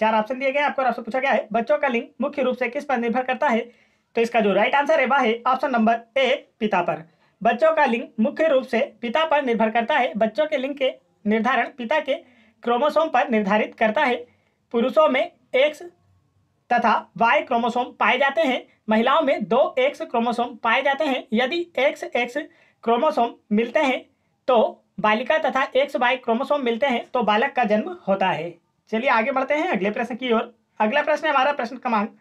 चार ऑप्शन दिए गए आपको ऑप्शन पूछा गया है बच्चों का लिंग मुख्य रूप से किस पर निर्भर करता है तो इसका जो राइट आंसर है वह है ऑप्शन नंबर ए पिता पर बच्चों का लिंग मुख्य रूप से पिता पर निर्भर करता है बच्चों के लिंग के निर्धारण पिता के क्रोमोसोम पर निर्धारित करता है पुरुषों में एक्स तथा वाई क्रोमोसोम पाए जाते हैं महिलाओं में दो एक्स क्रोमोसोम पाए जाते हैं यदि एक्स एक्स क्रोमोसोम मिलते हैं तो बालिका तथा एक्स वाई क्रोमोसोम मिलते हैं तो बालक का जन्म होता है चलिए आगे बढ़ते हैं अगले प्रश्न की ओर अगला प्रश्न हमारा प्रश्न क्रमांक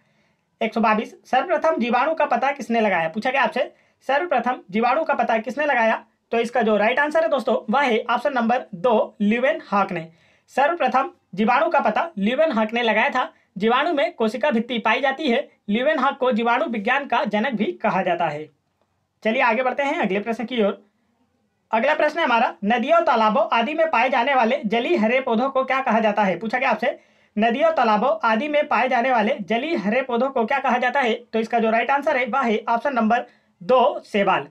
एक सर्वप्रथम जीवाणु का पता किसने लगाया पूछा गया आपसे सर्वप्रथम जीवाणु का पता किसने लगाया तो इसका जो राइट आंसर है दोस्तों वह है ऑप्शन नंबर दो लिवेन हॉक ने सर्वप्रथम जीवाणु का पता लिवेन हॉक ने लगाया था जीवाणु में कोशिका भित्ति पाई जाती है लिवेन हॉक को जीवाणु विज्ञान का जनक भी कहा जाता है चलिए आगे बढ़ते हैं अगले प्रश्न की ओर अगला प्रश्न है हमारा नदियों तालाबों आदि में पाए जाने वाले जली हरे पौधों को क्या कहा जाता है पूछा गया आपसे नदियों तालाबों आदि में पाए जाने वाले जली हरे पौधों को क्या कहा जाता है तो इसका जो राइट आंसर है वह है ऑप्शन नंबर दो सेवाल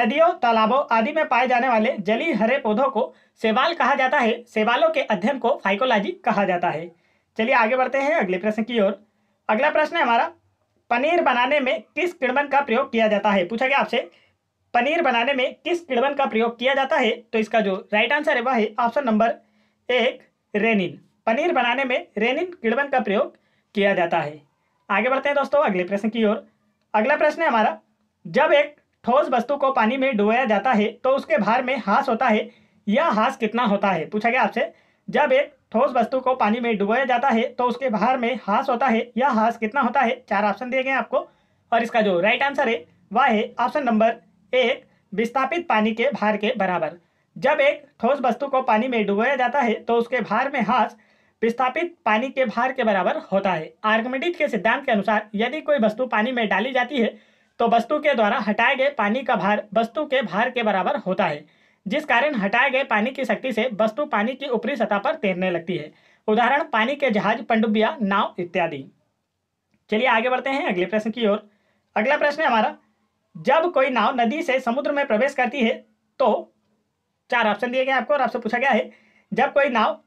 नदियों तालाबों आदि में पाए जाने वाले जली हरे पौधों को सेवाल कहा जाता है सेवालों के अध्ययन को फाइकोलॉजी कहा जाता है चलिए आगे बढ़ते हैं अगले प्रश्न की ओर अगला प्रश्न है हमारा पनीर बनाने में किस किण्वन का प्रयोग किया जाता है पूछा गया आपसे पनीर बनाने में किस किड़वन का प्रयोग किया जाता है तो इसका जो राइट आंसर है वह है ऑप्शन नंबर एक रेनिन पनीर बनाने में रेनिन किड़वन का प्रयोग किया जाता है आगे बढ़ते हैं दोस्तों अगले प्रश्न की ओर अगला प्रश्न है हमारा जब एक ठोस वस्तु को पानी में डुबाया जाता है तो उसके भार में हास होता है यह हास कितना होता है पूछा गया आपसे जब एक ठोस वस्तु को पानी में डुबाया जाता है तो उसके भार में हास होता है यह हास कितना होता है चार ऑप्शन दिए गए आपको और इसका जो राइट आंसर है वह है ऑप्शन नंबर एक विस्थापित पानी के भार के बराबर जब एक ठोस वस्तु को पानी में डुबोया जाता है तो उसके भार में हास विस्थापित पानी के भार के बराबर होता है आर्गमेडिक के सिद्धांत के अनुसार यदि कोई वस्तु पानी में डाली जाती है तो वस्तु के द्वारा हटाए गए पानी का भार वस्तु के भार के बराबर होता है जिस कारण हटाए गए पानी की शक्ति से वस्तु पानी की ऊपरी सतह पर तैरने लगती है उदाहरण पानी के जहाज पंडुबिया नाव इत्यादि चलिए आगे बढ़ते हैं अगले प्रश्न की ओर अगला प्रश्न है हमारा जब कोई नाव नदी से समुद्र में प्रवेश करती है तो चार ऑप्शन दिए गए आपको और आपसे पूछा गया है जब कोई नाव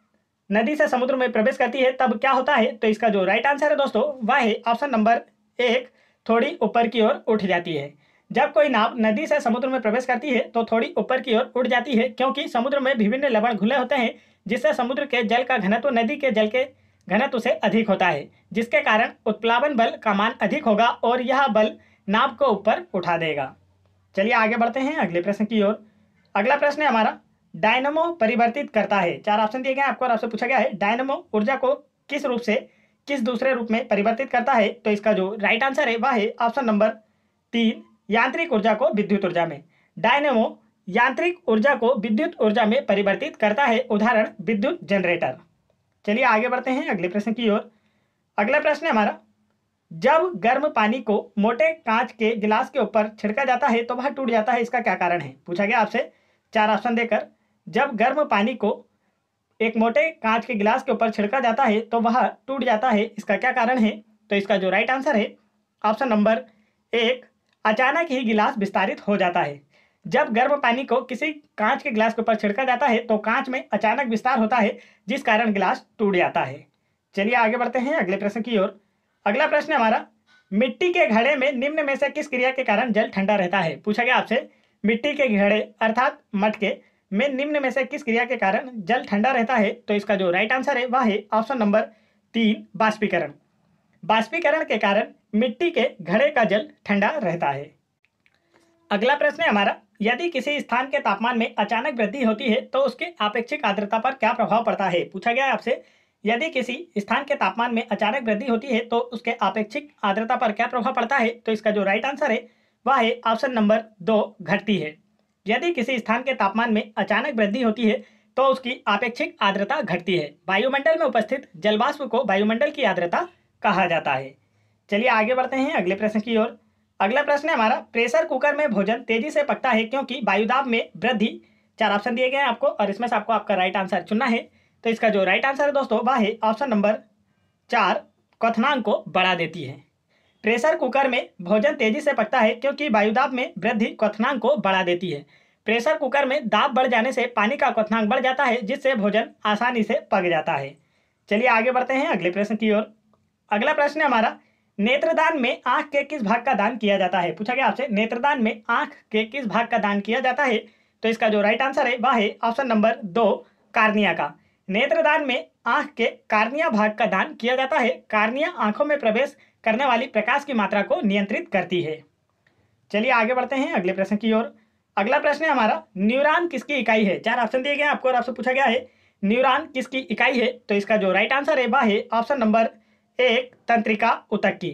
नदी से समुद्र में प्रवेश करती है तब क्या होता है तो इसका जो राइट आंसर है दोस्तों वह है ऑप्शन नंबर एक थोड़ी ऊपर की ओर उठ जाती है जब कोई नाव नदी से समुद्र में प्रवेश करती है तो थोड़ी ऊपर की ओर उठ जाती है क्योंकि समुद्र में विभिन्न लवण घुले होते हैं जिससे समुद्र के जल का घनत्व नदी के जल के घनत्व से अधिक होता है जिसके कारण उत्प्लावन बल का मान अधिक होगा और यह बल नाप को ऊपर उठा देगा चलिए आगे बढ़ते हैं अगले प्रश्न की ओर अगला प्रश्न है हमारा डायनमो परिवर्तित करता है चार ऑप्शन दिए गए आपको और आपसे पूछा गया है डायनमो ऊर्जा को किस रूप से किस दूसरे रूप में परिवर्तित करता है तो इसका जो राइट आंसर है वह है ऑप्शन नंबर तीन यांत्रिक ऊर्जा को विद्युत ऊर्जा में डायनेमो यांत्रिक ऊर्जा को विद्युत ऊर्जा में परिवर्तित करता है उदाहरण विद्युत जनरेटर चलिए आगे बढ़ते हैं अगले प्रश्न की ओर अगला प्रश्न है हमारा जब गर्म पानी को मोटे कांच के गिलास के ऊपर छिड़का जाता है तो वह टूट जाता है इसका क्या कारण है पूछा गया आपसे चार ऑप्शन देकर जब गर्म पानी को एक मोटे कांच के गिलास के ऊपर छिड़का जाता है तो वह टूट जाता है इसका क्या कारण है तो इसका जो राइट आंसर है ऑप्शन नंबर एक अचानक ही गिलास विस्तारित हो जाता है जब गर्म पानी को किसी कांच के गिलास के ऊपर छिड़का जाता है तो कांच में अचानक विस्तार होता है जिस कारण गिलास टूट जाता है चलिए आगे बढ़ते हैं अगले प्रश्न की ओर अगला प्रश्न हमारा मिट्टी के घड़े में निम्न में से किस क्रिया के कारण जल ठंडा रहता है पूछा गया आपसे मिट्टी के घड़े अर्थात मटके में निम्न में से किस क्रिया के कारण जल ठंडा रहता है तो इसका जो राइट आंसर है वह है ऑप्शन नंबर तीन बाष्पीकरण बाष्पीकरण के कारण मिट्टी के घड़े का जल ठंडा रहता है अगला प्रश्न है हमारा यदि किसी स्थान के तापमान में अचानक वृद्धि होती है तो उसके अपेक्षिक आर्द्रता पर क्या प्रभाव पड़ता है पूछा गया है आपसे यदि किसी स्थान के तापमान में अचानक वृद्धि होती है तो उसके आपेक्षिक आर्द्रता पर क्या प्रभाव पड़ता है तो इसका जो राइट आंसर है वह है ऑप्शन नंबर दो घटती है यदि किसी स्थान के तापमान में अचानक वृद्धि होती है तो उसकी आपेक्षिक आर्द्रता घटती है वायुमंडल में उपस्थित जलवाष्प को वायुमंडल की आर्द्रता कहा जाता है चलिए आगे बढ़ते हैं अगले प्रश्न की ओर अगला प्रश्न है हमारा प्रेशर कुकर में भोजन तेजी से पकता है क्योंकि वायुदाब में वृद्धि चार ऑप्शन दिए गए हैं आपको और इसमें से आपको आपका राइट आंसर चुनना है तो इसका जो राइट आंसर है दोस्तों वह है ऑप्शन नंबर चार क्वथनांक को बढ़ा देती है प्रेशर कुकर में भोजन तेजी से पकता है क्योंकि वायुदाब में वृद्धि क्वथनांक को बढ़ा देती है प्रेशर कुकर में दाब बढ़ जाने से पानी का क्वथनांक बढ़ जाता है जिससे भोजन आसानी से पक जाता है चलिए आगे बढ़ते हैं अगले प्रश्न की ओर अगला प्रश्न है हमारा नेत्रदान में आंख के किस भाग का दान किया जाता है पूछा गया आपसे नेत्रदान में आंख के किस भाग का दान किया जाता है तो इसका जो राइट आंसर है वह है ऑप्शन नंबर दो कार्निया का नेत्रदान में आंख के कार्निया भाग का दान किया जाता है कार्निया आंखों में प्रवेश करने वाली प्रकाश की मात्रा को नियंत्रित करती है चलिए आगे बढ़ते हैं अगले प्रश्न की ओर अगला प्रश्न है हमारा न्यूरॉन किसकी इकाई है चार ऑप्शन दिए गए आपको और आपसे पूछा गया है न्यूरॉन किसकी इकाई है तो इसका जो राइट आंसर है वह है ऑप्शन नंबर एक तंत्रिका उतक की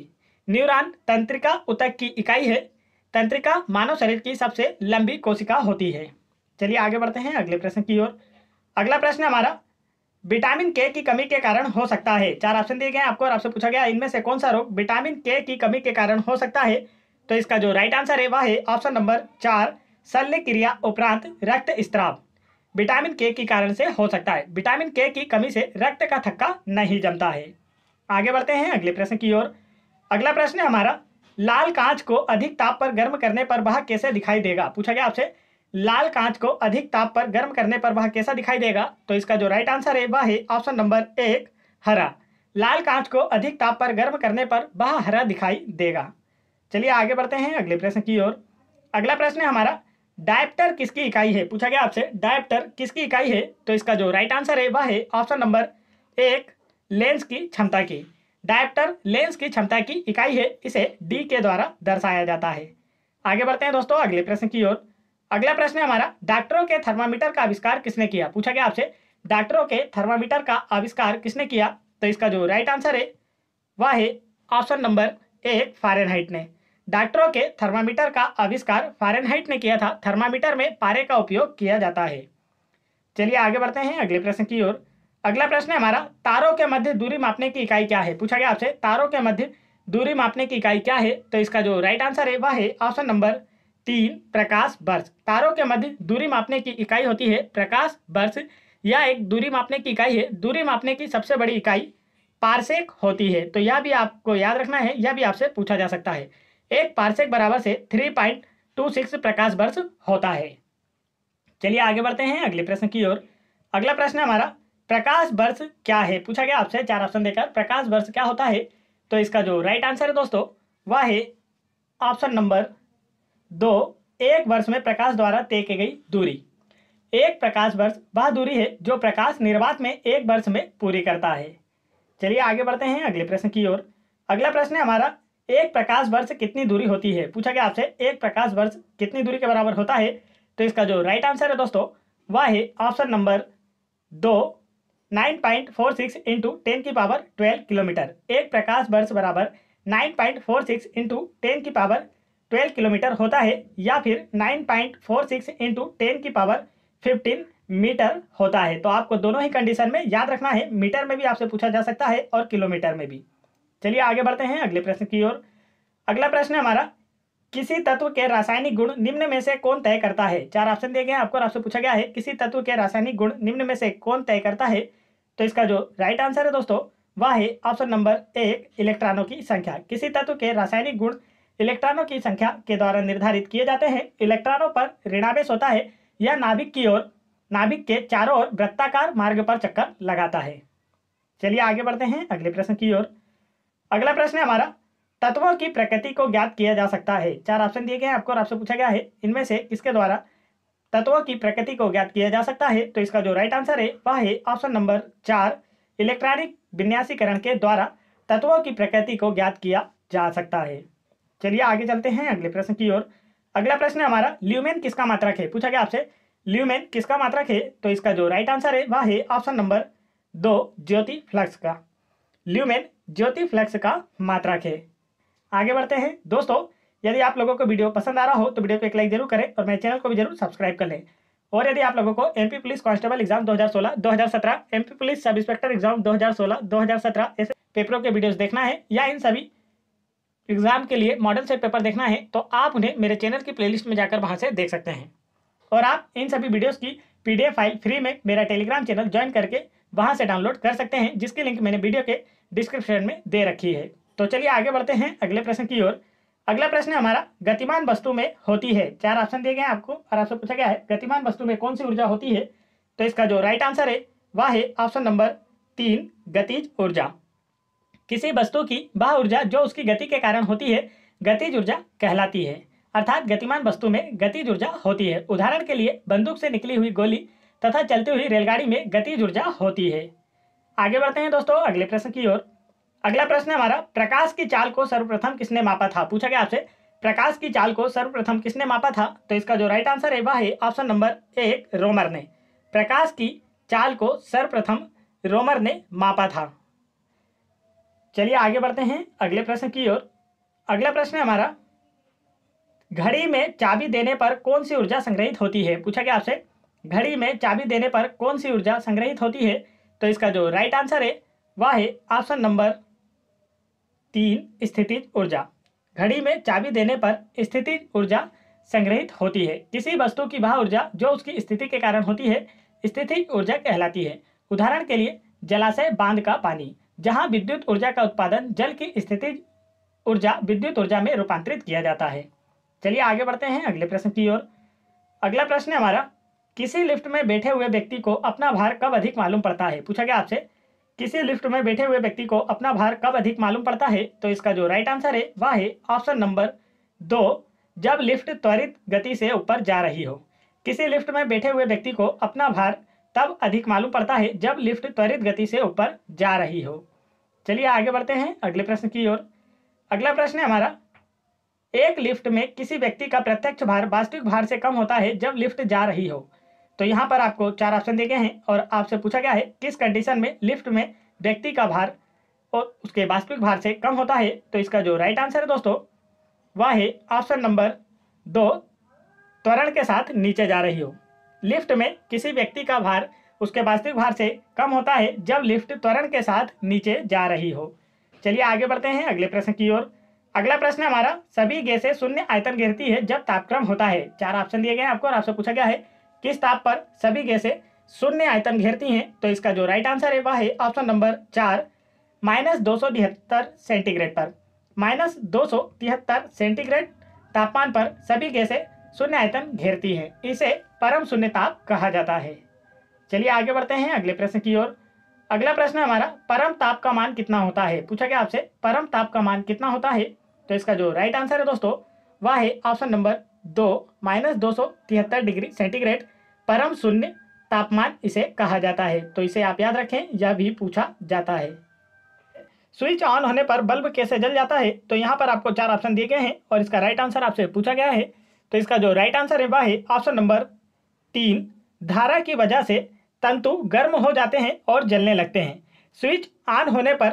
न्यूरॉन तंत्रिका उतक की इकाई है तंत्रिका मानव शरीर की सबसे लंबी कोशिका होती है चलिए आगे बढ़ते हैं अगले प्रश्न की ओर अगला प्रश्न हमारा विटामिन के की कमी के कारण हो सकता है चार ऑप्शन दिए गए आपको और आपसे पूछा गया इनमें से कौन सा रोग विटामिन के की कमी के कारण हो सकता है तो इसका जो राइट आंसर है वह है ऑप्शन नंबर चार शल्य क्रिया उपरांत रक्त स्त्राव विटामिन के की कारण से हो सकता है विटामिन के की कमी से रक्त का थक्का नहीं जमता है आगे बढ़ते हैं अगले प्रश्न की ओर अगला प्रश्न है हमारा लाल कांच को अधिक ताप पर गर्म करने पर वह कैसे दिखाई देगा पूछा गया आपसे लाल कांच को अधिक ताप पर गर्म करने पर वह कैसा दिखाई देगा तो इसका जो राइट आंसर है वह है ऑप्शन नंबर एक हरा लाल कांच को अधिक ताप पर गर्म करने पर वह हरा दिखाई देगा चलिए आगे बढ़ते हैं अगले प्रश्न की ओर अगला प्रश्न है हमारा डायप्टर किसकी इकाई है पूछा गया आपसे डायप्टर किसकी इकाई है तो इसका जो राइट आंसर है वह है ऑप्शन नंबर एक लेंस की क्षमता की डायप्टर लेंस की क्षमता की इकाई है इसे डी के द्वारा दर्शाया जाता है आगे बढ़ते हैं दोस्तों अगले प्रश्न की ओर अगला प्रश्न है हमारा डॉक्टरों के थर्मामीटर का आविष्कार किसने किया पूछा गया आपसे डॉक्टरों के थर्मामीटर का आविष्कार किसने किया तो इसका जो राइट आंसर है वह है ऑप्शन नंबर एक फारेनहाइट ने डॉक्टरों के थर्मामीटर का आविष्कार फारेनहाइट ने किया था थर्मामीटर में पारे का उपयोग किया जाता है चलिए आगे बढ़ते हैं अगले प्रश्न की ओर अगला प्रश्न है हमारा तारों के मध्य दूरी मापने की इकाई क्या है पूछा गया आपसे तारों के मध्य दूरी मापने की इकाई क्या है तो इसका जो राइट आंसर है वह है ऑप्शन नंबर तीन प्रकाश वर्ष तारों के मध्य दूरी मापने की इकाई होती है प्रकाश वर्ष या एक दूरी मापने की इकाई है दूरी मापने की सबसे बड़ी इकाई पार्सेक होती है तो यह भी आपको याद रखना है यह भी आपसे पूछा जा सकता है एक पार्सेक बराबर से थ्री पॉइंट टू सिक्स प्रकाश वर्ष होता है चलिए आगे बढ़ते हैं अगले प्रश्न की ओर अगला प्रश्न हमारा प्रकाश वर्ष क्या है पूछा गया आपसे चार ऑप्शन देकर प्रकाश वर्ष क्या होता है तो इसका जो राइट आंसर है दोस्तों वह है ऑप्शन नंबर दो एक वर्ष में प्रकाश द्वारा तय की गई दूरी एक प्रकाश वर्ष वह दूरी है जो प्रकाश निर्वात में एक वर्ष में पूरी करता है चलिए आगे बढ़ते हैं अगले प्रश्न की ओर अगला प्रश्न है हमारा एक प्रकाश वर्ष कितनी दूरी होती है पूछा गया आपसे एक प्रकाश वर्ष कितनी दूरी के बराबर होता है तो इसका जो राइट आंसर है दोस्तों वह है ऑप्शन नंबर दो nine point four six into ten की पावर ट्वेल्व किलोमीटर एक प्रकाश वर्ष बराबर nine point four six into ten की पावर ट्वेल्व किलोमीटर होता है या फिर nine point four six into ten की पावर फिफ्टीन मीटर होता है तो आपको दोनों ही कंडीशन में याद रखना है मीटर में भी आपसे पूछा जा सकता है और किलोमीटर में भी चलिए आगे बढ़ते हैं अगले प्रश्न की ओर अगला प्रश्न हमारा किसी तत्व के रासायनिक गुण निम्न में से कौन तय करता है चार ऑप्शन दिए गए हैं आपको आपसे पूछा गया है किसी तत्व के रासायनिक गुण निम्न में से कौन तय करता है तो इसका जो राइट आंसर है दोस्तों वह है ऑप्शन नंबर एक इलेक्ट्रॉनों की संख्या किसी तत्व के रासायनिक गुण इलेक्ट्रॉनों की संख्या के द्वारा निर्धारित किए जाते हैं इलेक्ट्रॉनों पर ऋणावेश होता है यह नाभिक की ओर नाभिक के चारों ओर वृत्ताकार मार्ग पर चक्कर लगाता है चलिए आगे बढ़ते हैं अगले प्रश्न की ओर अगला प्रश्न है हमारा तत्वों की प्रकृति को ज्ञात किया जा सकता है चार ऑप्शन दिए गए हैं आपको और आपसे पूछा गया है इनमें से किसके द्वारा तत्वों की प्रकृति को ज्ञात किया जा सकता है तो इसका जो राइट आंसर है वह है ऑप्शन नंबर चार इलेक्ट्रॉनिक विन्यासीकरण के द्वारा तत्वों की प्रकृति को ज्ञात किया जा सकता है चलिए आगे चलते हैं अगले प्रश्न की ओर अगला प्रश्न है हमारा ल्यूमेन किसका मात्रक है पूछा गया आपसे ल्यूमेन किसका मात्रक है तो इसका जो राइट आंसर है वह है ऑप्शन नंबर दो ज्योति फ्लक्स का ल्यूमेन ज्योति फ्लक्स का मात्रक है आगे बढ़ते हैं दोस्तों यदि आप लोगों को वीडियो पसंद आ रहा हो तो वीडियो को एक लाइक जरूर करें और मेरे चैनल को भी जरूर सब्सक्राइब कर लें और यदि आप लोगों को MP police constable exam 2016, 2017, MP police sub inspector exam 2016, 2017 ऐसे पेपरों के वीडियोस देखना है या इन सभी एग्जाम के लिए मॉडल सेट पेपर देखना है तो आप उन्हें मेरे चैनल की प्लेलिस्ट में जाकर वहाँ से देख सकते हैं और आप इन सभी वीडियोस की पीडीएफ फाइल फ्री में मेरा टेलीग्राम चैनल ज्वाइन करके वहाँ से डाउनलोड कर सकते हैं जिसकी लिंक मैंने वीडियो के डिस्क्रिप्शन में दे रखी है तो चलिए आगे बढ़ते हैं अगले प्रश्न की ओर अगला प्रश्न हमारा गतिमान वस्तु में होती है चार ऑप्शन दिए गए हैं आपको और आपसे पूछा गया है गतिमान वस्तु में कौन सी ऊर्जा होती है तो इसका जो राइट आंसर है वह है ऑप्शन नंबर तीन गतिज ऊर्जा किसी वस्तु की वह ऊर्जा जो उसकी गति के कारण होती है गतिज ऊर्जा कहलाती है अर्थात गतिमान वस्तु में गतिज ऊर्जा होती है उदाहरण के लिए बंदूक से निकली हुई गोली तथा चलती हुई रेलगाड़ी में गतिज ऊर्जा होती है आगे बढ़ते हैं दोस्तों अगले प्रश्न की ओर अगला प्रश्न हमारा प्रकाश की चाल को सर्वप्रथम किसने मापा था पूछा गया आपसे प्रकाश की चाल को सर्वप्रथम किसने मापा था तो इसका जो राइट आंसर है वह है ऑप्शन नंबर एक रोमर ने प्रकाश की चाल को सर्वप्रथम रोमर ने मापा था चलिए आगे बढ़ते हैं अगले प्रश्न की ओर अगला प्रश्न है हमारा घड़ी में चाबी देने पर कौन सी ऊर्जा संग्रहित होती है पूछा गया आपसे घड़ी में चाबी देने पर कौन सी ऊर्जा संग्रहित होती है तो इसका जो राइट आंसर है वह है ऑप्शन नंबर तीन स्थिति ऊर्जा घड़ी में चाबी देने पर स्थिति ऊर्जा संग्रहित होती है किसी वस्तु की वह ऊर्जा जो उसकी स्थिति के कारण होती है स्थिति ऊर्जा कहलाती है उदाहरण के लिए जलाशय बांध का पानी जहां विद्युत ऊर्जा का उत्पादन जल की स्थिति ऊर्जा विद्युत ऊर्जा में रूपांतरित किया जाता है चलिए आगे बढ़ते हैं अगले प्रश्न की ओर अगला प्रश्न है हमारा किसी लिफ्ट में बैठे हुए व्यक्ति को अपना भार कब अधिक मालूम पड़ता है पूछा गया आपसे किसी लिफ्ट में बैठे हुए व्यक्ति को अपना भार कब अधिक मालूम पड़ता है तो इसका जो राइट आंसर है वह है ऑप्शन नंबर दो जब लिफ्ट त्वरित गति से ऊपर जा रही हो किसी लिफ्ट में बैठे हुए व्यक्ति को अपना भार तब अधिक मालूम पड़ता है जब लिफ्ट त्वरित गति से ऊपर जा रही हो चलिए आगे बढ़ते हैं अगले प्रश्न की ओर अगला प्रश्न है हमारा एक लिफ्ट में किसी व्यक्ति का प्रत्यक्ष भार वास्तविक भार से कम होता है जब लिफ्ट जा रही हो तो यहाँ पर आपको चार ऑप्शन दिए गए हैं और आपसे पूछा गया है किस कंडीशन में लिफ्ट में व्यक्ति का भार और उसके वास्तविक भार से कम होता है तो इसका जो राइट आंसर है दोस्तों वह है ऑप्शन नंबर दो त्वरण के साथ नीचे जा रही हो लिफ्ट में किसी व्यक्ति का भार उसके वास्तविक भार से कम होता है जब लिफ्ट त्वरण के साथ नीचे जा रही हो चलिए आगे बढ़ते हैं अगले प्रश्न की ओर अगला प्रश्न हमारा सभी गैसें शून्य आयतन घेरती है जब तापक्रम होता है चार ऑप्शन दिए गए हैं आपको और आपसे पूछा गया है किस ताप पर सभी गैसें शून्य आयतन घेरती हैं तो इसका जो राइट आंसर है वह है ऑप्शन नंबर चार माइनस दो सौ तिहत्तर सेंटीग्रेड पर माइनस दो सौ तिहत्तर सेंटीग्रेड तापमान पर सभी गैसें आयतन घेरती है इसे परम ताप कहा जाता है चलिए आगे बढ़ते हैं अगले प्रश्न की ओर अगला प्रश्न हमारा परम ताप का मान कितना होता है पूछा गया आपसे परम ताप का मान कितना होता है तो इसका जो राइट आंसर है दोस्तों वह है ऑप्शन नंबर दो माइनस दो सौ तिहत्तर डिग्री सेंटीग्रेड परम शून्य तापमान इसे कहा जाता है तो इसे आप याद रखें यह भी पूछा जाता है स्विच ऑन होने पर बल्ब कैसे जल जाता है तो यहाँ पर आपको चार ऑप्शन दिए गए हैं और इसका राइट आंसर आपसे पूछा गया है तो इसका जो राइट आंसर है वह है ऑप्शन नंबर तीन धारा की वजह से तंतु गर्म हो जाते हैं और जलने लगते हैं स्विच ऑन होने पर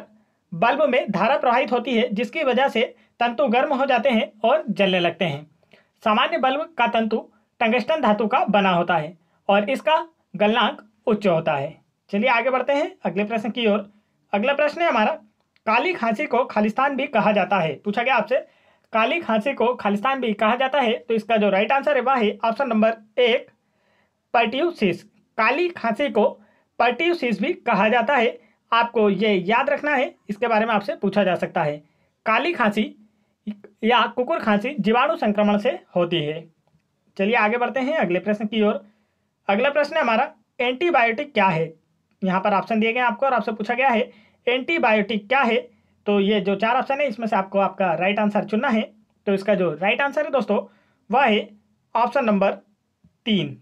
बल्ब में धारा प्रवाहित होती है जिसकी वजह से तंतु गर्म हो जाते हैं और जलने लगते हैं सामान्य बल्ब का तंतु टंगस्टन धातु का बना होता है और इसका गलनांक उच्च होता है चलिए आगे बढ़ते हैं अगले प्रश्न की ओर अगला प्रश्न है हमारा काली खांसी को खालिस्तान भी कहा जाता है पूछा गया आपसे काली खांसी को खालिस्तान भी कहा जाता है तो इसका जो राइट आंसर है वह है ऑप्शन नंबर एक पर्ट्यूसिस काली खांसी को पर्ट्यूसिस भी कहा जाता है आपको ये याद रखना है इसके बारे में आपसे पूछा जा सकता है काली खांसी या कुकुर खांसी जीवाणु संक्रमण से होती है चलिए आगे बढ़ते हैं अगले प्रश्न की ओर अगला प्रश्न है हमारा एंटीबायोटिक क्या है यहाँ पर ऑप्शन दिए गए आपको और आपसे पूछा गया है एंटीबायोटिक क्या है तो ये जो चार ऑप्शन है इसमें से आपको आपका राइट आंसर चुनना है तो इसका जो राइट आंसर है दोस्तों वह है ऑप्शन नंबर तीन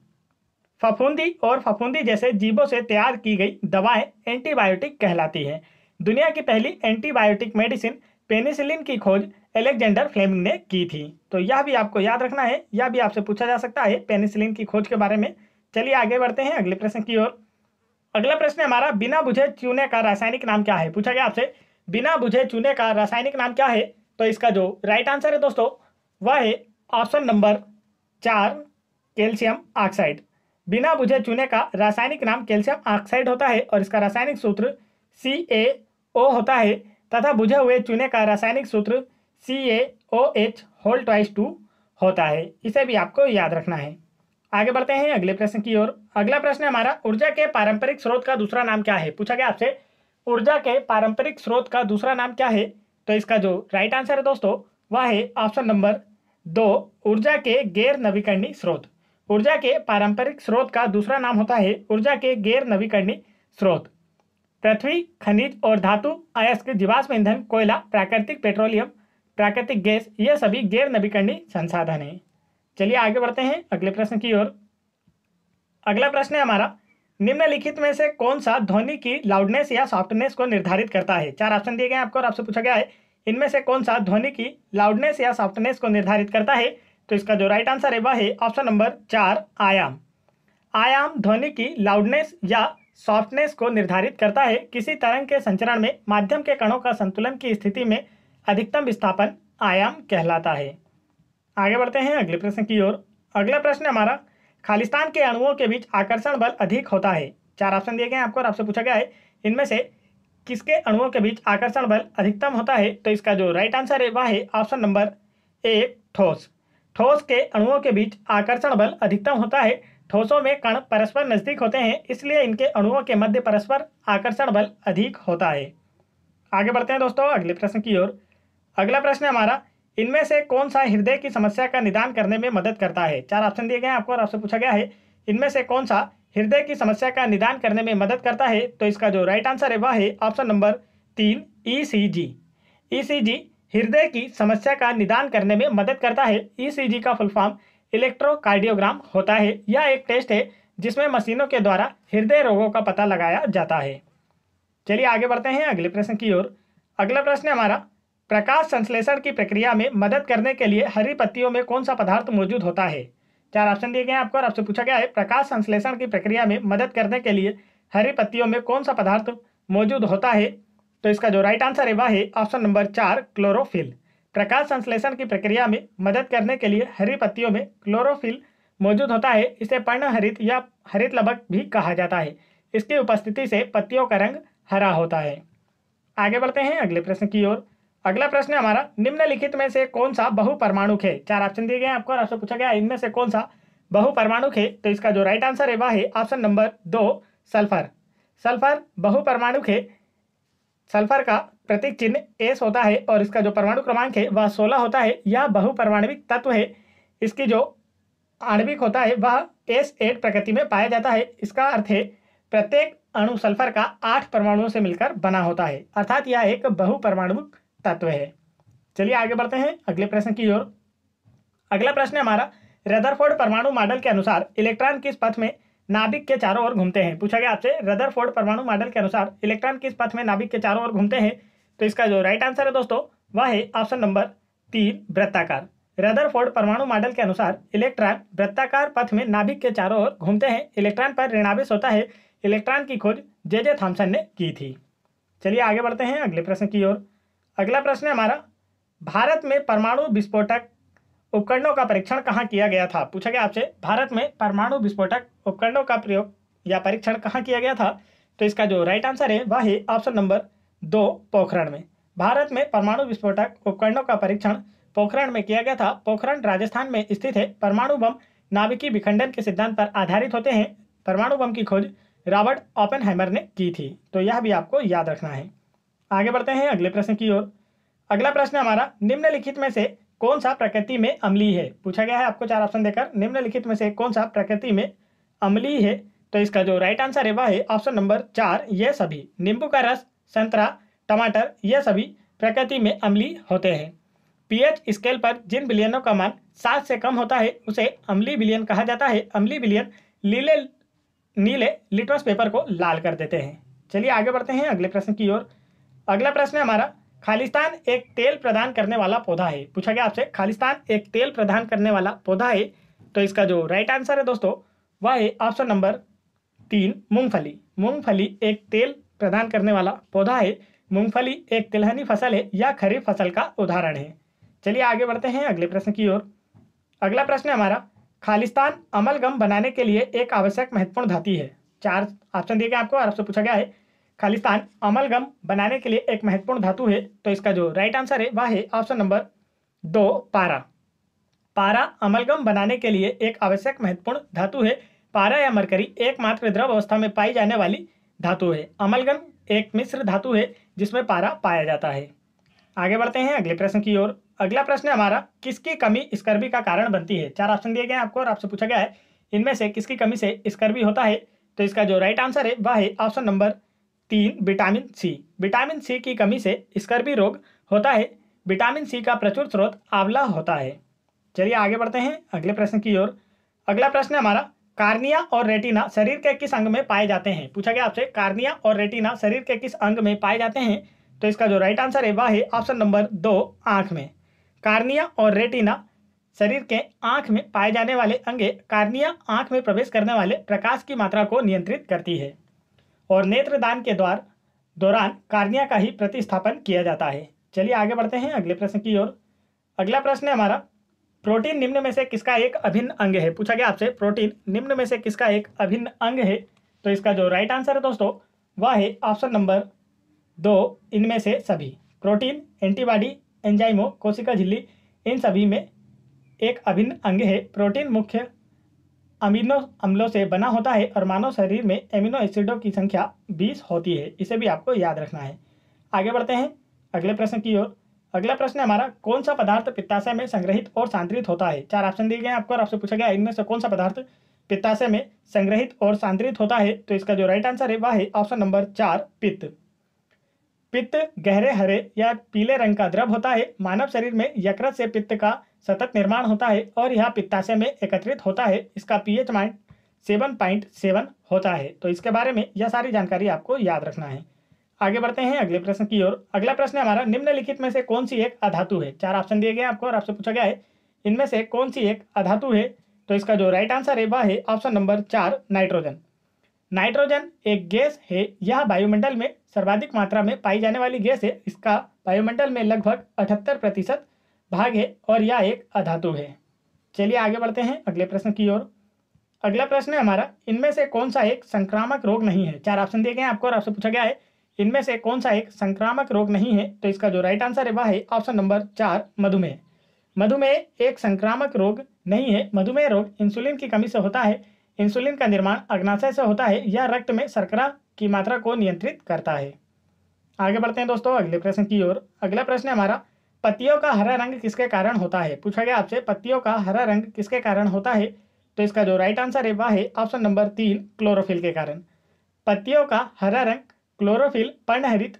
फफूंदी और फफूंदी जैसे जीवों से तैयार की गई दवाएं एंटीबायोटिक कहलाती है दुनिया की पहली एंटीबायोटिक मेडिसिन पेनिसिलिन की खोज एलेक्जेंडर फ्लेमिंग ने की थी तो यह भी आपको याद रखना है यह भी आपसे पूछा जा सकता है पेनिसिलिन की खोज के बारे में चलिए आगे बढ़ते हैं अगले प्रश्न की ओर अगला प्रश्न हमारा बिना बुझे चूने का रासायनिक नाम क्या है पूछा गया आपसे बिना बुझे चूने का रासायनिक नाम क्या है तो इसका जो राइट आंसर है दोस्तों वह है ऑप्शन नंबर चार कैल्शियम ऑक्साइड बिना बुझे चूने का रासायनिक नाम कैल्शियम ऑक्साइड होता है और इसका रासायनिक सूत्र सी ए ओ होता है तथा बुझे हुए चूने का रासायनिक सूत्र C A O H whole twice two होता है इसे भी आपको याद रखना है आगे बढ़ते हैं अगले प्रश्न की ओर अगला प्रश्न हमारा ऊर्जा के पारंपरिक स्रोत का दूसरा नाम क्या है पूछा गया आपसे ऊर्जा के पारंपरिक स्रोत का दूसरा नाम क्या है तो इसका जो राइट आंसर है दोस्तों वह है ऑप्शन नंबर दो ऊर्जा के गैर नवीकरणीय स्रोत ऊर्जा के पारंपरिक स्रोत का दूसरा नाम होता है ऊर्जा के गैर नवीकरणीय स्रोत पृथ्वी खनिज और धातु अयस्क जीवाश्म ईंधन कोयला प्राकृतिक पेट्रोलियम प्राकृतिक गैस ये सभी गैर नवीकरणीय संसाधन हैं चलिए आगे बढ़ते हैं अगले प्रश्न की ओर अगला प्रश्न है हमारा निम्नलिखित में से कौन सा ध्वनि की लाउडनेस या सॉफ्टनेस को निर्धारित करता है चार ऑप्शन दिए गए हैं आपको और आपसे पूछा गया है इनमें से कौन सा ध्वनि की लाउडनेस या सॉफ्टनेस को निर्धारित करता है तो इसका जो राइट आंसर है वह है ऑप्शन नंबर चार आयाम आयाम ध्वनि की लाउडनेस या सॉफ्टनेस को निर्धारित करता है किसी तरंग के संचरण में माध्यम के कणों का संतुलन की स्थिति में अधिकतम विस्थापन आयाम कहलाता है आगे बढ़ते हैं अगले प्रश्न की ओर अगला प्रश्न हमारा खालिस्तान के अणुओं के बीच आकर्षण बल अधिक होता है चार ऑप्शन दिए गए हैं आपको और आपसे पूछा गया है इनमें से किसके अणुओं के बीच आकर्षण बल अधिकतम होता है तो इसका जो राइट आंसर है वह है ऑप्शन नंबर ए ठोस ठोस के अणुओं के बीच आकर्षण बल अधिकतम होता है ठोसों में कण परस्पर नजदीक होते हैं इसलिए इनके अणुओं के मध्य परस्पर आकर्षण बल अधिक होता है आगे बढ़ते हैं दोस्तों अगले प्रश्न की ओर अगला प्रश्न हमारा इनमें से कौन सा हृदय की समस्या का निदान करने में मदद करता है चार ऑप्शन दिए गए हैं आपको और आपसे पूछा गया है इनमें से कौन सा हृदय की समस्या का निदान करने में मदद करता है तो इसका जो राइट आंसर है वह है ऑप्शन नंबर तीन ई सी जी ई सी जी हृदय की समस्या का निदान करने में मदद करता है ई सी जी का फुल फॉर्म इलेक्ट्रोकार्डियोग्राम होता है यह एक टेस्ट है जिसमें मशीनों के द्वारा हृदय रोगों का पता लगाया जाता है चलिए आगे बढ़ते हैं अगले प्रश्न की ओर अगला प्रश्न है हमारा प्रकाश संश्लेषण की प्रक्रिया में मदद करने के लिए हरी पत्तियों में कौन सा पदार्थ मौजूद होता है चार ऑप्शन दिए गए हैं आपको और आपसे पूछा गया है प्रकाश संश्लेषण की प्रक्रिया में मदद करने के लिए हरी पत्तियों में कौन सा पदार्थ मौजूद होता है तो इसका जो राइट आंसर है वह है ऑप्शन नंबर चार क्लोरोफिल प्रकाश संश्लेषण की प्रक्रिया में मदद करने के लिए हरी पत्तियों में क्लोरोफिल मौजूद होता है इसे पर्णहरित या हरित लबक भी कहा जाता है इसकी उपस्थिति से पत्तियों का रंग हरा होता है आगे बढ़ते हैं अगले प्रश्न की ओर अगला प्रश्न है हमारा निम्नलिखित में से कौन सा बहु बहुपरमाणुक है चार ऑप्शन दिए गए हैं आपको आपसे पूछा गया इनमें से कौन सा बहु बहुपरमाणुक है तो इसका जो राइट आंसर है वह है ऑप्शन नंबर दो सल्फर सल्फर बहु बहुपरमाणुक है सल्फर का प्रतीक चिन्ह एस होता है और इसका जो परमाणु क्रमांक है वह सोलह होता है यह बहु परमाणुविक तत्व है इसकी जो आणविक होता है वह एस एट प्रकृति में पाया जाता है इसका अर्थ है प्रत्येक अणु सल्फर का आठ परमाणुओं से मिलकर बना होता है अर्थात यह एक बहु बहुपरमाणुक तत्व है चलिए आगे बढ़ते हैं अगले प्रश्न की ओर अगला प्रश्न है हमारा रदरफोर्ड परमाणु मॉडल के अनुसार इलेक्ट्रॉन किस पथ में नाभिक के चारों ओर घूमते हैं पूछा गया आपसे रदरफोर्ड परमाणु मॉडल के अनुसार इलेक्ट्रॉन किस पथ में नाभिक के चारों ओर घूमते हैं तो इसका जो राइट आंसर है दोस्तों वह है ऑप्शन नंबर तीन वृत्ताकार रदरफोर्ड परमाणु मॉडल के अनुसार इलेक्ट्रॉन वृत्ताकार पथ में नाभिक के चारों ओर घूमते हैं इलेक्ट्रॉन पर ऋणावेश होता है इलेक्ट्रॉन की खोज जे जे थॉम्सन ने की थी चलिए आगे बढ़ते हैं अगले प्रश्न की ओर अगला प्रश्न है हमारा भारत में परमाणु विस्फोटक उपकरणों का परीक्षण कहाँ किया गया था पूछा गया आपसे भारत में परमाणु विस्फोटक उपकरणों का प्रयोग या परीक्षण कहाँ किया गया था तो इसका जो राइट आंसर है वह है ऑप्शन नंबर दो पोखरण में भारत में परमाणु विस्फोटक उपकरणों का परीक्षण पोखरण में किया गया था पोखरण राजस्थान में स्थित है परमाणु बम नाभिकीय विखंडन के सिद्धांत पर आधारित होते हैं परमाणु बम की खोज रॉबर्ट ओपनहाइमर ने की थी तो यह भी आपको याद रखना है आगे बढ़ते हैं अगले प्रश्न की ओर अगला प्रश्न हमारा निम्नलिखित में से कौन सा प्रकृति में अमली है पूछा गया है आपको चार ऑप्शन देकर निम्नलिखित में से कौन सा प्रकृति में अमली है तो इसका जो राइट आंसर है वह है ऑप्शन नंबर चार ये सभी नींबू का रस संतरा टमाटर ये सभी प्रकृति में अमली होते हैं पीएच स्केल पर जिन बिलियनों का मान सात से कम होता है उसे अमली बिलियन कहा जाता है अमली बिलियन लीले नीले लिटमस पेपर को लाल कर देते हैं चलिए आगे बढ़ते हैं अगले प्रश्न की ओर अगला प्रश्न है हमारा खालिस्तान एक तेल प्रदान करने वाला पौधा है पूछा गया आपसे खालिस्तान एक तेल प्रदान करने वाला पौधा है तो इसका जो राइट आंसर है दोस्तों वह है ऑप्शन नंबर तीन मूंगफली मूंगफली एक तेल प्रदान करने वाला पौधा है मूंगफली एक तिलहनी फसल है या खरीफ फसल का उदाहरण है चलिए आगे बढ़ते हैं अगले प्रश्न की ओर अगला प्रश्न है हमारा खालिस्तान अमलगम बनाने के लिए एक आवश्यक महत्वपूर्ण धाती है चार ऑप्शन दिए गए आपको और आपसे पूछा गया है खालिस्तान अमलगम बनाने के लिए एक महत्वपूर्ण धातु है तो इसका जो राइट आंसर है वह है ऑप्शन नंबर दो पारा पारा अमलगम बनाने के लिए एक आवश्यक महत्वपूर्ण धातु है पारा या मरकरी एकमात्र द्रव अवस्था में पाई जाने वाली धातु है अमलगम एक मिश्र धातु है जिसमें पारा पाया जाता है आगे बढ़ते हैं अगले प्रश्न की ओर अगला प्रश्न है हमारा किसकी कमी स्कर्बी का कारण बनती है चार ऑप्शन दिए गए हैं आपको और आपसे पूछा गया है इनमें से किसकी कमी से स्कर्बी होता है तो इसका जो राइट आंसर है वह है ऑप्शन नंबर तीन विटामिन सी विटामिन सी की कमी से स्कर्वी रोग होता है विटामिन सी का प्रचुर स्रोत आंवला होता है चलिए आगे बढ़ते हैं अगले प्रश्न की ओर अगला प्रश्न है हमारा कार्निया और रेटिना शरीर के किस अंग में पाए जाते हैं पूछा गया आपसे कार्निया और रेटिना शरीर के किस अंग में पाए जाते हैं तो इसका जो राइट आंसर है वह है ऑप्शन नंबर दो आँख में कार्निया और रेटिना शरीर के आँख में पाए जाने वाले अंगे कार्निया आँख में प्रवेश करने वाले प्रकाश की मात्रा को नियंत्रित करती है और नेत्रदान के द्वार दौरान कार्निया का ही प्रतिस्थापन किया जाता है चलिए आगे बढ़ते हैं अगले प्रश्न की ओर अगला प्रश्न है हमारा प्रोटीन निम्न में से किसका एक अभिन्न अंग है पूछा गया आपसे प्रोटीन निम्न में से किसका एक अभिन्न अंग है तो इसका जो राइट आंसर है दोस्तों वह है ऑप्शन नंबर दो इनमें से सभी प्रोटीन एंटीबॉडी एंजाइमो कोशिका झिल्ली इन सभी में एक अभिन्न अंग है प्रोटीन मुख्य अमीनो अम्लों से बना होता है और मानव शरीर में एमिनो एसिडों की संख्या बीस होती है इसे भी आपको याद रखना है आगे बढ़ते हैं अगले प्रश्न की ओर अगला प्रश्न है हमारा कौन सा पदार्थ पित्ताशय में संग्रहित और सांद्रित होता है चार ऑप्शन दिए गए आपको और आपसे पूछा गया इनमें से कौन सा पदार्थ पित्ताशय में संग्रहित और सांद्रित होता है तो इसका जो राइट आंसर है वह है ऑप्शन नंबर चार पित्त पित्त गहरे हरे या पीले रंग का द्रव होता है मानव शरीर में यकृत से पित्त का सतत निर्माण होता है और यह पित्ताशय में एकत्रित होता है इसका पीएच माइंड सेवन पॉइंट सेवन होता है तो इसके बारे में यह सारी जानकारी आपको याद रखना है आगे बढ़ते हैं अगले प्रश्न की ओर अगला प्रश्न हमारा निम्नलिखित में से कौन सी एक अधातु है चार ऑप्शन दिए गए आपको और आपसे पूछा गया है इनमें से कौन सी एक अधातु है तो इसका जो राइट आंसर है वह है ऑप्शन नंबर चार नाइट्रोजन नाइट्रोजन एक गैस है यह वायुमंडल में सर्वाधिक मात्रा में पाई जाने वाली गैस है इसका वायुमंडल में लगभग अठहत्तर प्रतिशत भाग है और यह एक अधातु है चलिए आगे बढ़ते हैं अगले प्रश्न की ओर अगला प्रश्न है हमारा इनमें से कौन सा एक संक्रामक रोग नहीं है चार ऑप्शन दिए गए हैं आपको और आपसे पूछा गया है इनमें से कौन सा एक संक्रामक रोग नहीं है तो इसका जो राइट आंसर है वह है ऑप्शन नंबर चार मधुमेह मधुमेह एक संक्रामक रोग नहीं है मधुमेह रोग इंसुलिन की कमी से होता है इंसुलिन का निर्माण अग्नाशय से होता है यह रक्त में शर्करा की मात्रा को नियंत्रित करता है आगे बढ़ते हैं दोस्तों अगले प्रश्न की ओर अगला प्रश्न है हमारा पत्तियों का हरा रंग किसके कारण होता है पूछा गया आपसे पत्तियों का हरा रंग किसके कारण होता है तो इसका जो राइट आंसर है वह है ऑप्शन नंबर तीन क्लोरोफिल के कारण पत्तियों का हरा रंग क्लोरोफिल पर्णहरित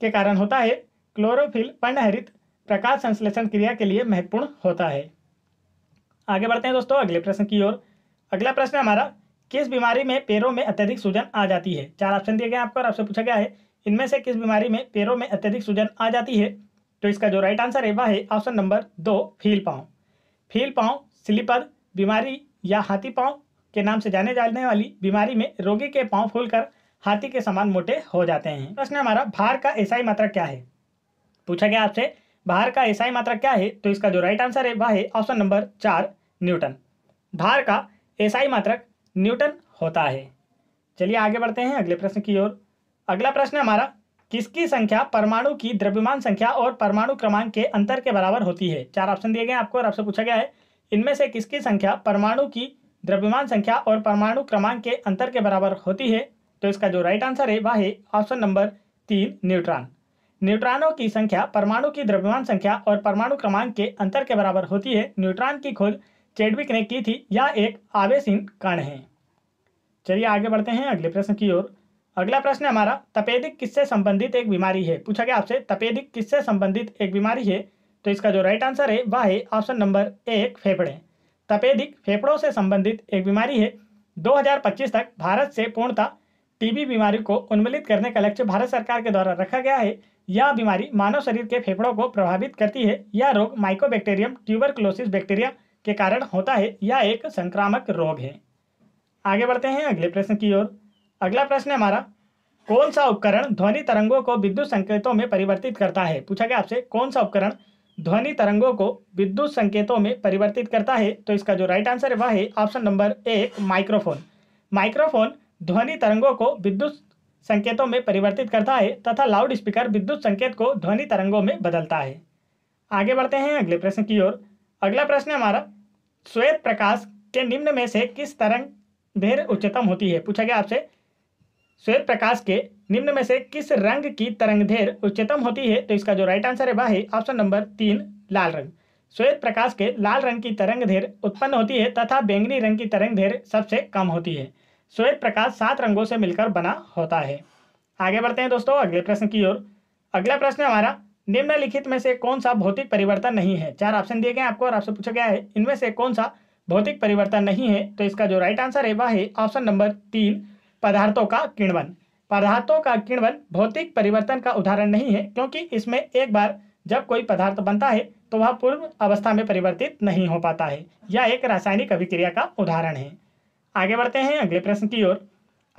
के कारण होता है क्लोरोफिल पर्णहरित प्रकाश संश्लेषण क्रिया के लिए महत्वपूर्ण होता है आगे बढ़ते हैं दोस्तों अगले प्रश्न की ओर अगला प्रश्न हमारा किस बीमारी में पैरों में अत्यधिक सूजन आ जाती है चार ऑप्शन दिए गए आपको और आपसे पूछा गया है इनमें से किस बीमारी में पैरों में अत्यधिक सूजन आ जाती है तो इसका जो राइट आंसर है वह है ऑप्शन नंबर दो फील पाँव फील पाँव स्लीपर बीमारी या हाथी पाँव के नाम से जाने जाने वाली बीमारी में रोगी के पाँव फूल हाथी के समान मोटे हो जाते हैं प्रश्न हमारा भार का ऐसाई मात्रा क्या है पूछा गया आपसे भार का ऐसाई मात्रा क्या है तो इसका जो राइट आंसर है वह है ऑप्शन नंबर चार न्यूटन भार का ऐसाई मात्रक न्यूटन होता है चलिए आगे बढ़ते हैं अगले प्रश्न की ओर अगला प्रश्न हमारा किसकी संख्या परमाणु की द्रव्यमान संख्या और परमाणु क्रमांक के अंतर के बराबर होती है चार ऑप्शन दिए गए आपको और आपसे पूछा गया है इनमें से किसकी संख्या परमाणु की द्रव्यमान संख्या और परमाणु क्रमांक के अंतर के बराबर होती है तो इसका जो राइट आंसर है वह है ऑप्शन नंबर तीन न्यूट्रॉन न्यूट्रॉनों की संख्या परमाणु की द्रव्यमान संख्या और परमाणु क्रमांक के अंतर के बराबर होती है न्यूट्रॉन की खोज चेडविक ने की थी यह एक आवेशीन कण है चलिए आगे बढ़ते हैं अगले प्रश्न की ओर अगला प्रश्न हमारा तपेदिक किससे संबंधित एक बीमारी है पूछा गया आपसे तपेदिक किससे संबंधित एक बीमारी है तो इसका जो राइट आंसर है वह है ऑप्शन नंबर एक फेफड़े तपेदिक फेफड़ों से संबंधित एक बीमारी है 2025 तक भारत से पूर्णतः टीबी बीमारी को उन्मूलित करने का लक्ष्य भारत सरकार के द्वारा रखा गया है यह बीमारी मानव शरीर के फेफड़ों को प्रभावित करती है यह रोग माइकोबैक्टेरियम ट्यूबरक्लोसिस बैक्टीरिया के कारण होता है यह एक संक्रामक रोग है आगे बढ़ते हैं अगले प्रश्न की ओर अगला प्रश्न है हमारा कौन सा उपकरण ध्वनि तरंगों को विद्युत संकेतों में परिवर्तित करता है पूछा गया आपसे कौन सा उपकरण ध्वनि तरंगों को विद्युत संकेतों में परिवर्तित करता है तो इसका जो राइट आंसर है वह है ऑप्शन नंबर एक माइक्रोफोन माइक्रोफोन ध्वनि तरंगों को विद्युत संकेतों में परिवर्तित करता है तथा लाउड स्पीकर विद्युत संकेत को ध्वनि तरंगों में बदलता है आगे बढ़ते हैं अगले प्रश्न की ओर अगला प्रश्न हमारा श्वेत प्रकाश के निम्न में से किस तरंग धैर्य उच्चतम होती है पूछा गया आपसे श्वेत प्रकाश के निम्न में से किस रंग की तरंगधेर उच्चतम होती है तो इसका जो राइट आंसर है वह है ऑप्शन नंबर तीन लाल रंग श्वेत प्रकाश के लाल रंग की तरंगधेर उत्पन्न होती है तथा बैंगनी रंग की तरंगधेर सबसे कम होती है श्वेत प्रकाश सात रंगों से मिलकर बना होता है आगे बढ़ते हैं दोस्तों अगले प्रश्न की ओर अगला प्रश्न हमारा निम्नलिखित में से कौन सा भौतिक परिवर्तन नहीं है चार ऑप्शन दिए गए आपको और आपसे पूछा गया है इनमें से कौन सा भौतिक परिवर्तन नहीं है तो इसका जो राइट आंसर है वह है ऑप्शन नंबर तीन पदार्थों का किण्वन पदार्थों का किण्वन भौतिक परिवर्तन का उदाहरण नहीं है क्योंकि इसमें एक बार जब कोई पदार्थ बनता है तो वह पूर्व अवस्था में परिवर्तित नहीं हो पाता है यह एक रासायनिक अभिक्रिया का उदाहरण है आगे बढ़ते हैं अगले प्रश्न की ओर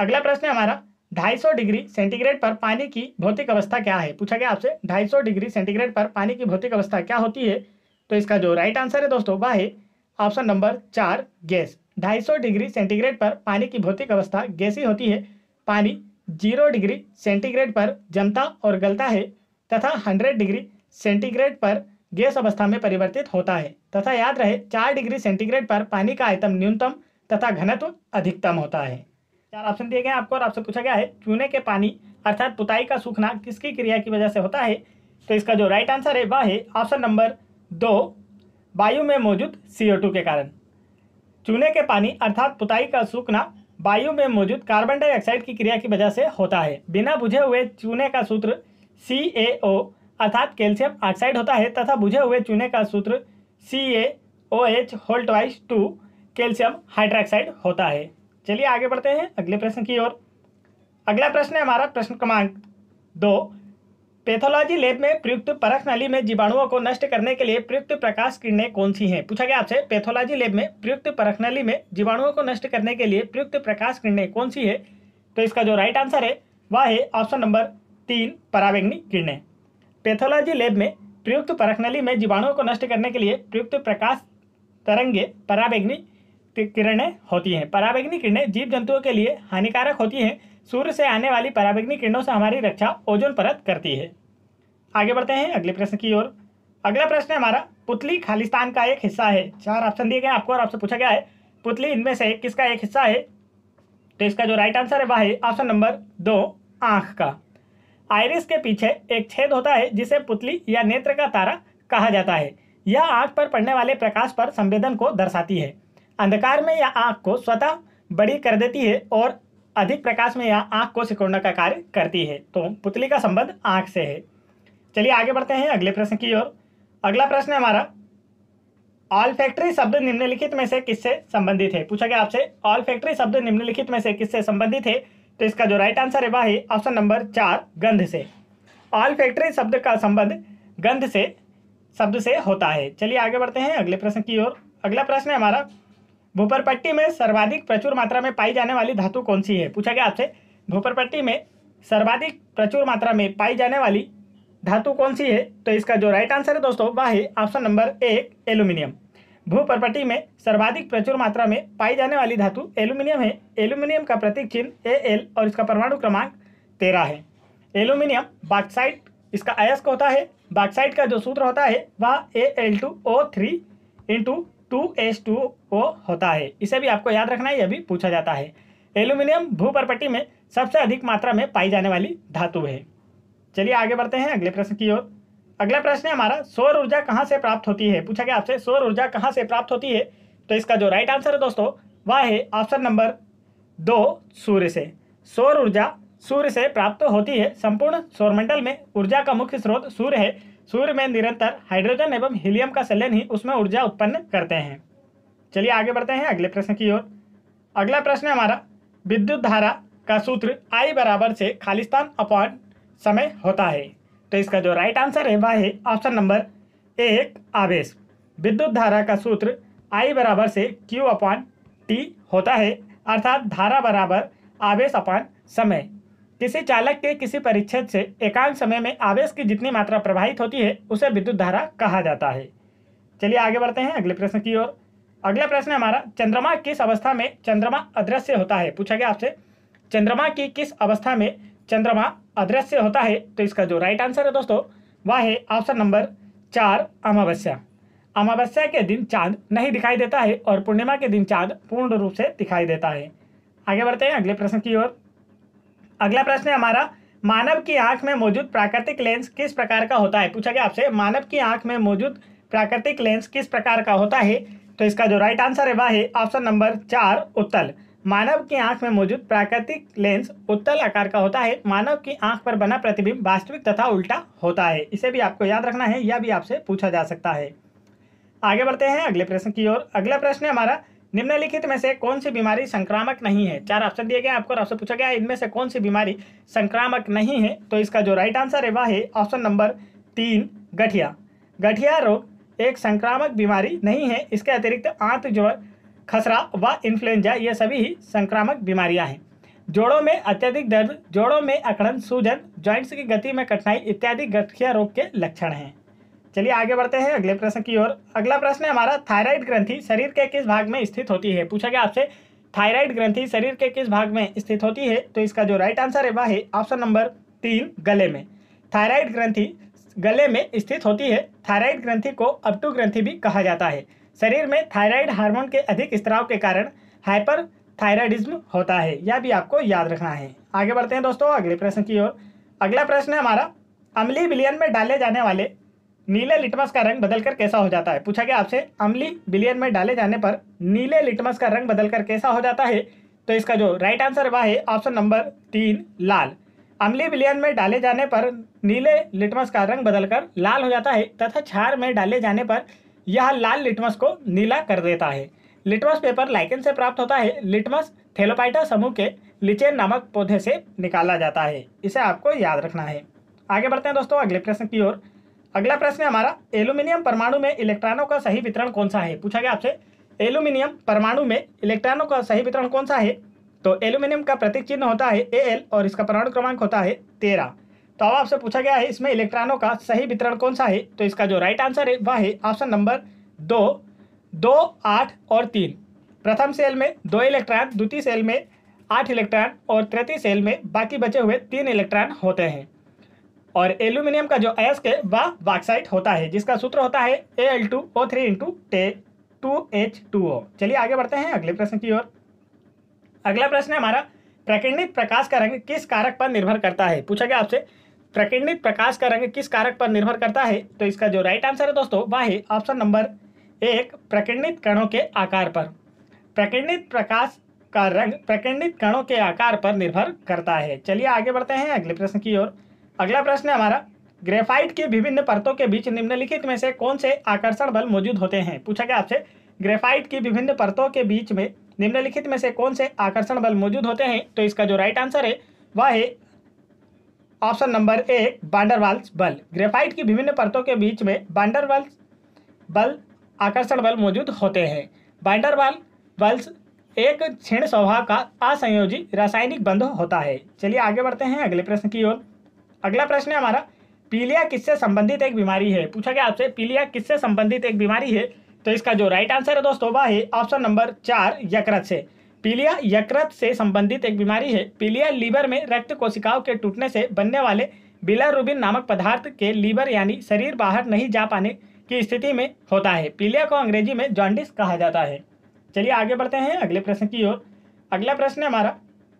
अगला प्रश्न हमारा 250 डिग्री सेंटीग्रेड पर पानी की भौतिक अवस्था क्या है पूछा गया आपसे 250 डिग्री सेंटीग्रेड पर पानी की भौतिक अवस्था क्या होती है तो इसका जो राइट आंसर है दोस्तों वह है ऑप्शन नंबर चार गैस 250 डिग्री सेंटीग्रेड पर पानी की भौतिक अवस्था गैसी होती है पानी जीरो डिग्री सेंटीग्रेड पर जमता और गलता है तथा 100 डिग्री सेंटीग्रेड पर गैस अवस्था में परिवर्तित होता है तथा याद रहे चार डिग्री सेंटीग्रेड पर पानी का आयतन न्यूनतम तथा घनत्व अधिकतम होता है चार ऑप्शन दिए गए आपको और आपसे पूछा गया है चूने के पानी अर्थात पुताई का सूखना किसकी क्रिया की वजह से होता है तो इसका जो राइट आंसर है वह है ऑप्शन नंबर दो वायु में मौजूद सी के कारण चूने के पानी अर्थात पुताई का सूखना वायु में मौजूद कार्बन डाइऑक्साइड की क्रिया की वजह से होता है बिना बुझे हुए चूने का सूत्र सी अर्थात कैल्शियम ऑक्साइड होता है तथा बुझे हुए चूने का सूत्र C A O H whole twice two calcium hydroxide होता है चलिए आगे बढ़ते हैं अगले प्रश्न की ओर अगला प्रश्न है हमारा प्रश्न क्रमांक दो पैथोलॉजी लैब में प्रयुक्त परख नली में जीवाणुओं को नष्ट करने के लिए प्रयुक्त प्रकाश किरणें कौन सी हैं पूछा गया आपसे पैथोलॉजी लैब में प्रयुक्त परख नली में जीवाणुओं को नष्ट करने के लिए प्रयुक्त प्रकाश किरणें कौन सी है तो इसका जो राइट आंसर है वह है ऑप्शन नंबर तीन परावैग्नि किरणें पैथोलॉजी लैब में प्रयुक्त परख नली में जीवाणुओं को नष्ट करने के लिए प्रयुक्त प्रकाश तरंगे परावैग्नि किरणें होती हैं परावैग्नि किरणें जीव जंतुओं के लिए हानिकारक होती हैं सूर्य से आने वाली पराबैग्नि किरणों से हमारी रक्षा ओजोन परत करती है आगे बढ़ते हैं अगले प्रश्न की ओर अगला प्रश्न है हमारा पुतली खालिस्तान का एक हिस्सा है चार ऑप्शन दिए गए आपको और आपसे पूछा गया है पुतली इनमें से किसका एक हिस्सा है तो इसका जो राइट आंसर है वह है ऑप्शन नंबर दो आँख का आयरिस के पीछे एक छेद होता है जिसे पुतली या नेत्र का तारा कहा जाता है यह आंख पर पड़ने वाले प्रकाश पर संवेदन को दर्शाती है अंधकार में यह आंख को स्वतः बड़ी कर देती है और अधिक प्रकाश में यह आँख को सिकुड़ने का कार्य करती है तो पुतली का संबंध आँख से है चलिए आगे बढ़ते हैं अगले प्रश्न की ओर अगला प्रश्न है हमारा ऑल फैक्ट्री शब्द निम्नलिखित में से किससे संबंधित है पूछा गया आपसे ऑल फैक्ट्री शब्द निम्नलिखित में से किससे संबंधित है तो इसका जो राइट आंसर है वह है ऑप्शन नंबर चार गंध से ऑल फैक्ट्री शब्द का संबंध गंध से शब्द से होता है चलिए आगे बढ़ते हैं अगले प्रश्न की ओर अगला प्रश्न है हमारा भोपरपट्टी में सर्वाधिक प्रचुर मात्रा में पाई जाने वाली धातु कौन सी है पूछा गया आपसे भोपरपट्टी में सर्वाधिक प्रचुर मात्रा में पाई जाने वाली धातु कौन सी है तो इसका जो राइट आंसर है दोस्तों वह है ऑप्शन नंबर एक एल्यूमिनियम भूपरपट्टी में सर्वाधिक प्रचुर मात्रा में पाई जाने वाली धातु एल्यूमिनियम है एल्यूमिनियम का प्रतीक चिन्ह ए एल और इसका परमाणु क्रमांक तेरह है एल्यूमिनियम बाक्साइड इसका अयस्क होता है बाक्साइड का जो सूत्र होता है वह A L two O three into two S two O होता है इसे भी आपको याद रखना है यह भी पूछा जाता है एल्यूमिनियम भूपरपट्टी में सबसे अधिक मात्रा में पाई जाने वाली धातु है चलिए आगे बढ़ते हैं अगले प्रश्न की ओर अगला प्रश्न है हमारा सौर ऊर्जा कहाँ से प्राप्त होती है पूछा गया आपसे सौर ऊर्जा कहाँ से प्राप्त होती है तो इसका जो राइट आंसर है दोस्तों वह है ऑप्शन नंबर दो सूर्य से सौर ऊर्जा सूर्य से प्राप्त होती है संपूर्ण सौरमंडल में ऊर्जा का मुख्य स्रोत सूर्य है सूर्य में निरंतर हाइड्रोजन एवं हीलियम का सलन ही उसमें ऊर्जा उत्पन्न करते हैं चलिए आगे बढ़ते हैं अगले प्रश्न की ओर अगला प्रश्न है हमारा विद्युत धारा का सूत्र आई बराबर से खालिस्तान अपॉन समय होता है तो इसका जो राइट आंसर है वह है ऑप्शन नंबर एक आवेश विद्युत धारा का सूत्र आई बराबर से क्यू अपॉन टी होता है अर्थात धारा बराबर आवेश अपॉन समय किसी चालक के किसी परिच्छेद से एकांत समय में आवेश की जितनी मात्रा प्रवाहित होती है उसे विद्युत धारा कहा जाता है चलिए आगे बढ़ते हैं अगले प्रश्न की ओर अगला प्रश्न हमारा चंद्रमा किस अवस्था में चंद्रमा अदृश्य होता है पूछा गया आपसे चंद्रमा की किस अवस्था में चंद्रमा अदृश्य होता है तो इसका जो राइट आंसर है दोस्तों वह है ऑप्शन नंबर चार अमावस्या अमावस्या के दिन चांद नहीं दिखाई देता है और पूर्णिमा के दिन चांद पूर्ण रूप से दिखाई देता है आगे बढ़ते हैं अगले प्रश्न की ओर अगला प्रश्न है हमारा मानव की आंख में मौजूद प्राकृतिक लेंस किस प्रकार का होता है पूछा गया आपसे मानव की आंख में मौजूद प्राकृतिक लेंस किस प्रकार का होता है तो इसका जो राइट आंसर है वह है ऑप्शन नंबर चार उत्तल मानव की आंख में मौजूद प्राकृतिक लेंस उत्तल आकार का होता है मानव की आंख पर बना प्रतिबिंब वास्तविक तथा उल्टा होता है इसे भी आपको याद रखना है यह भी आपसे पूछा जा सकता है आगे बढ़ते हैं अगले प्रश्न की ओर अगला प्रश्न है हमारा निम्नलिखित में से कौन सी बीमारी संक्रामक नहीं है चार ऑप्शन दिए गए आपको ऑप्शन पूछा गया इनमें से कौन सी बीमारी संक्रामक नहीं है तो इसका जो राइट आंसर है वह है ऑप्शन नंबर तीन गठिया गठिया रोग एक संक्रामक बीमारी नहीं है इसके अतिरिक्त आंत जोड़ खसरा व इन्फ्लुएंजा ये सभी ही संक्रामक बीमारियां हैं जोड़ों में अत्यधिक दर्द जोड़ों में अकड़न सूजन ज्वाइंट्स की गति में कठिनाई इत्यादि गठिया रोग के लक्षण हैं चलिए आगे बढ़ते हैं अगले प्रश्न की ओर अगला प्रश्न है हमारा थायराइड ग्रंथि शरीर के किस भाग में स्थित होती है पूछा गया आपसे थायराइड ग्रंथि शरीर के किस भाग में स्थित होती है तो इसका जो राइट आंसर है वह है ऑप्शन नंबर तीन गले में थायराइड ग्रंथि गले में स्थित होती है थायराइड ग्रंथि को अपटू ग्रंथि भी कहा जाता है शरीर में थायराइड हार्मोन के अधिक स्त्राव के कारण हाइपर थायराइडिज्म होता है यह भी आपको याद रखना है आगे बढ़ते हैं दोस्तों अगले प्रश्न की ओर अगला प्रश्न है हमारा अमली विलियन में डाले जाने वाले नीले लिटमस का रंग बदलकर कैसा हो जाता है पूछा गया आपसे अम्ली बिलियन में डाले जाने पर नीले लिटमस का रंग बदलकर कैसा हो जाता है तो इसका जो राइट आंसर वह है ऑप्शन नंबर तीन लाल अम्ली बिलियन में डाले जाने पर नीले लिटमस का रंग बदलकर लाल हो जाता है तथा छार में डाले जाने पर यह लाल लिटमस को नीला कर देता है लिटमस पेपर लाइकन से प्राप्त होता है लिटमस थेलोपाइटा समूह के लिचेन नामक पौधे से निकाला जाता है इसे आपको याद रखना है आगे बढ़ते हैं दोस्तों अगले प्रश्न की ओर अगला प्रश्न है हमारा एल्यूमिनियम परमाणु में इलेक्ट्रॉनों का सही वितरण कौन सा है पूछा गया आपसे एल्यूमिनियम परमाणु में इलेक्ट्रॉनों का सही वितरण कौन सा है तो एल्यूमिनियम का प्रतीक चिन्ह होता है ए एल और इसका परमाणु क्रमांक होता है तेरह तो अब आपसे पूछा गया है इसमें इलेक्ट्रॉनों का सही वितरण कौन सा है तो इसका जो राइट आंसर है वह है ऑप्शन नंबर दो दो आठ और तीन प्रथम सेल में दो इलेक्ट्रॉन द्वितीय सेल में आठ इलेक्ट्रॉन और तृतीय सेल में बाकी बचे हुए तीन इलेक्ट्रॉन होते हैं और एल्यूमिनियम का जो अयस्क है वह बाक्साइट होता है जिसका सूत्र होता है A L two O three into टे टू एच टू ओ चलिए आगे बढ़ते हैं अगले प्रश्न की ओर अगला प्रश्न है हमारा प्रकिंडित प्रकाश का रंग किस कारक पर निर्भर करता है पूछा गया आपसे प्रकिंडित प्रकाश का रंग किस कारक पर निर्भर करता है तो इसका जो राइट आंसर है दोस्तों वह है ऑप्शन नंबर एक प्रकिंडित कणों के आकार पर प्रकिंडित प्रकाश का रंग प्रकिंडित कणों के आकार पर निर्भर करता है चलिए आगे बढ़ते हैं अगले प्रश्न की ओर अगला प्रश्न है हमारा ग्रेफाइट की विभिन्न परतों के बीच निम्नलिखित में से कौन से आकर्षण बल मौजूद होते हैं पूछा गया आपसे ग्रेफाइट की विभिन्न परतों के बीच में निम्नलिखित में से कौन से आकर्षण बल मौजूद होते हैं तो इसका जो राइट आंसर है वह है ऑप्शन नंबर ए बांडरवाल्स बल ग्रेफाइट की विभिन्न परतों के बीच में बांडरवाल्स बल आकर्षण बल मौजूद होते हैं बांडरवाल बल्स एक क्षीण स्वभाव का असंयोजी रासायनिक बंध होता है चलिए आगे बढ़ते हैं अगले प्रश्न की ओर अगला प्रश्न है हमारा पीलिया किससे संबंधित एक बीमारी है पूछा गया आपसे पीलिया किससे संबंधित एक बीमारी है तो इसका जो राइट आंसर है दोस्तों वह है ऑप्शन नंबर चार यकृत से पीलिया यकृत से संबंधित एक बीमारी है पीलिया लीवर में रक्त कोशिकाओं के टूटने से बनने वाले बिलारूबिन नामक पदार्थ के लीवर यानी शरीर बाहर नहीं जा पाने की स्थिति में होता है पीलिया को अंग्रेजी में जॉन्डिस कहा जाता है चलिए आगे बढ़ते हैं अगले प्रश्न की ओर अगला प्रश्न है हमारा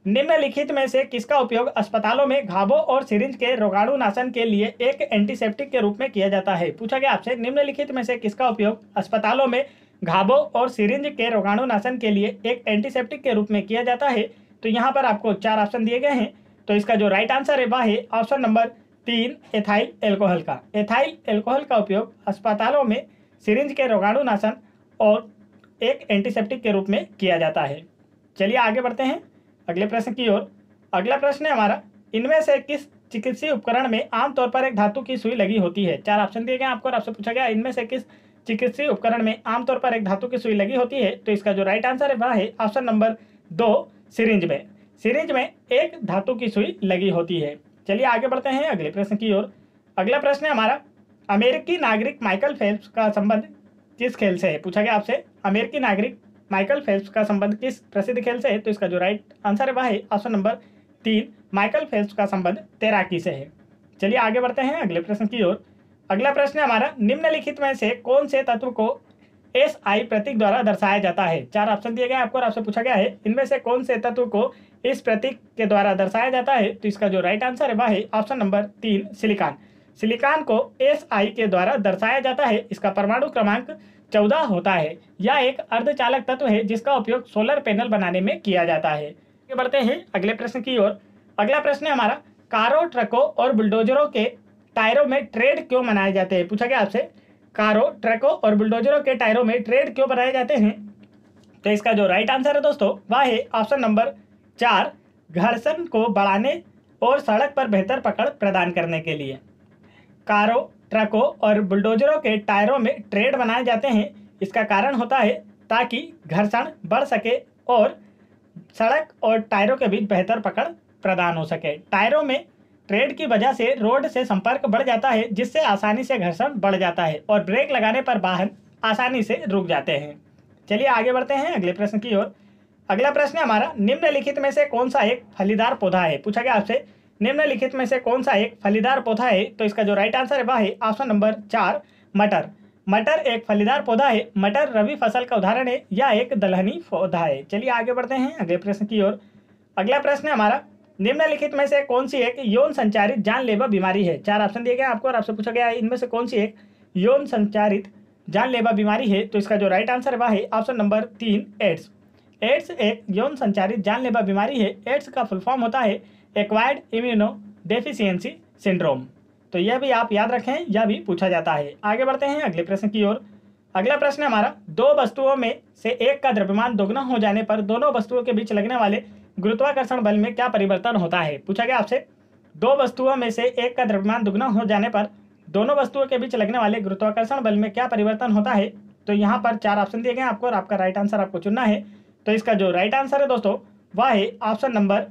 निम्नलिखित में से किसका उपयोग अस्पतालों में घावों और सिरिंज के रोगाणुनाशन के लिए एक एंटीसेप्टिक के रूप में किया जाता है पूछा गया आपसे निम्नलिखित में से किसका उपयोग अस्पतालों में घावों और सिरिंज के रोगाणुनाशन के लिए एक एंटीसेप्टिक के रूप में किया जाता है तो यहाँ पर आपको चार ऑप्शन दिए गए हैं तो इसका जो राइट आंसर है वह है ऑप्शन नंबर तीन एथाइल एल्कोहल का एथाइल एल्कोहल का उपयोग अस्पतालों में सिरिंज के रोगाणुनाशन और एक एंटीसेप्टिक के रूप में किया जाता है चलिए आगे बढ़ते हैं अगले प्रश्न की ओर अगला प्रश्न है हमारा इनमें से किस चिकित्सीय उपकरण में आमतौर पर एक धातु की सुई लगी होती है चार ऑप्शन दिए गए आपको और आपसे पूछा गया इनमें से किस चिकित्सीय उपकरण में आमतौर पर एक धातु की सुई लगी होती है तो इसका जो राइट आंसर है वह है ऑप्शन नंबर दो सिरिंज में सिरिंज में एक धातु की सुई लगी होती है चलिए आगे बढ़ते हैं अगले प्रश्न की ओर अगला प्रश्न है हमारा अमेरिकी नागरिक माइकल फेल्प्स का संबंध किस खेल से है पूछा गया आपसे अमेरिकी नागरिक माइकल फेल्प्स का संबंध किस प्रसिद्ध खेल से है तो इसका जो राइट आंसर है वह है ऑप्शन नंबर तीन माइकल फेल्प्स का संबंध तैराकी से है चलिए आगे बढ़ते हैं अगले प्रश्न की ओर अगला प्रश्न है हमारा निम्नलिखित में से कौन से तत्व को एस आई प्रतीक द्वारा दर्शाया जाता है चार ऑप्शन दिए गए आपको और आपसे पूछा गया है इनमें से कौन से तत्व को इस प्रतीक के द्वारा दर्शाया जाता है तो इसका जो राइट आंसर है वह है ऑप्शन नंबर तीन सिलिकॉन सिलिकॉन को एस आई के द्वारा दर्शाया जाता है इसका परमाणु क्रमांक चौदह होता है यह एक अर्धचालक तत्व है जिसका उपयोग सोलर पैनल बनाने में किया जाता है आगे बढ़ते हैं अगले प्रश्न की ओर अगला प्रश्न है हमारा कारों ट्रकों और बुलडोजरों के टायरों में ट्रेड क्यों मनाए जाते हैं पूछा गया आपसे कारों ट्रकों और बुलडोजरों के टायरों में ट्रेड क्यों बनाए जाते हैं तो इसका जो राइट आंसर है दोस्तों वह है ऑप्शन नंबर चार घर्षण को बढ़ाने और सड़क पर बेहतर पकड़ प्रदान करने के लिए कारों ट्रकों और बुलडोजरों के टायरों में ट्रेड बनाए जाते हैं इसका कारण होता है ताकि घर्षण बढ़ सके और सड़क और टायरों के बीच बेहतर पकड़ प्रदान हो सके टायरों में ट्रेड की वजह से रोड से संपर्क बढ़ जाता है जिससे आसानी से घर्षण बढ़ जाता है और ब्रेक लगाने पर वाहन आसानी से रुक जाते हैं चलिए आगे बढ़ते हैं अगले प्रश्न की ओर अगला प्रश्न हमारा निम्नलिखित में से कौन सा एक फलीदार पौधा है पूछा गया आपसे निम्नलिखित में से कौन सा एक फलीदार पौधा है तो इसका जो राइट आंसर है वह है ऑप्शन नंबर चार मटर मटर एक फलीदार पौधा है मटर रवि फसल का उदाहरण है या एक दलहनी पौधा है चलिए आगे बढ़ते हैं अगले प्रश्न की ओर अगला प्रश्न है हमारा निम्नलिखित में से कौन सी एक यौन संचारित जानलेवा बीमारी है चार ऑप्शन दिए गए आपको और आपसे पूछा गया है इनमें से कौन सी एक यौन संचारित जानलेवा बीमारी है तो इसका जो राइट आंसर वह है ऑप्शन नंबर तीन एड्स एड्स एक यौन संचारित जानलेवा बीमारी है एड्स का फुल फॉर्म होता है एक्वायर्ड इम्यूनो डेफिशियंसी सिंड्रोम तो यह भी आप याद रखें यह भी पूछा जाता है आगे बढ़ते हैं अगले प्रश्न की ओर अगला प्रश्न हमारा दो वस्तुओं में से एक का द्रव्यमान दोगुना हो जाने पर दोनों वस्तुओं के बीच लगने वाले गुरुत्वाकर्षण बल में क्या परिवर्तन होता है पूछा गया आपसे दो वस्तुओं में से एक का द्रव्यमान दोगुना हो जाने पर दोनों वस्तुओं के बीच लगने वाले गुरुत्वाकर्षण बल में क्या परिवर्तन होता है तो यहाँ पर चार ऑप्शन दिए गए आपको और आपका राइट आंसर आपको चुनना है तो इसका जो राइट आंसर है दोस्तों वह है ऑप्शन नंबर